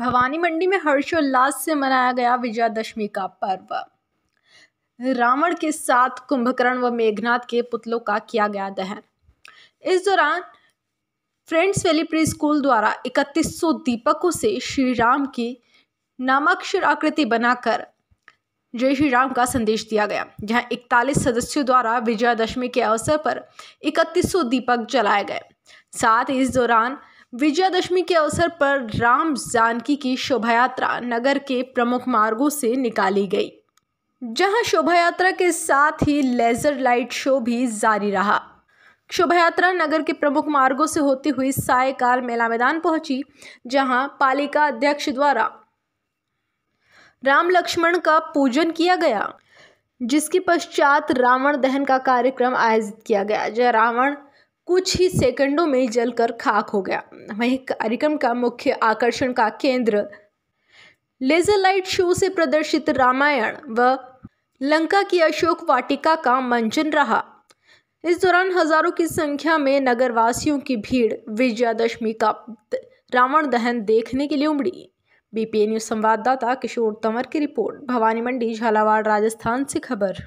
भवानी मंडी में हर्षोल्लास से मनाया गया विजयादशमी का पर्व रावण के साथ कुंभकर्ण व मेघनाथ के पुतलों का किया गया दहन इस दौरान फ्रेंड्स वैली प्री स्कूल द्वारा 3100 दीपकों से श्री राम की नामाक्षर आकृति बनाकर जय श्री राम का संदेश दिया गया जहां 41 सदस्यों द्वारा विजयादशमी के अवसर पर 3100 दीपक जलाए गए साथ ही इस दौरान विजयादशमी के अवसर पर राम जानकी की शोभा यात्रा नगर के प्रमुख मार्गों से निकाली गई जहां यात्रा के साथ ही लेजर लाइट शो भी जारी रहा यात्रा नगर के प्रमुख मार्गों से होती हुई सायकाल मेला मैदान पहुंची जहां पालिका अध्यक्ष द्वारा राम लक्ष्मण का पूजन किया गया जिसके पश्चात रावण दहन का कार्यक्रम आयोजित किया गया जय रावण कुछ ही सेकंडों में जलकर खाक हो गया वहीं कार्यक्रम का मुख्य आकर्षण का केंद्र लेजर लाइट शो से प्रदर्शित रामायण व लंका की अशोक वाटिका का मंचन रहा इस दौरान हजारों की संख्या में नगरवासियों की भीड़ विजयादशमी का रावण दहन देखने के लिए उमड़ी बीपीए न्यूज संवाददाता किशोर तंवर की रिपोर्ट भवानी मंडी झालावाड़ राजस्थान से खबर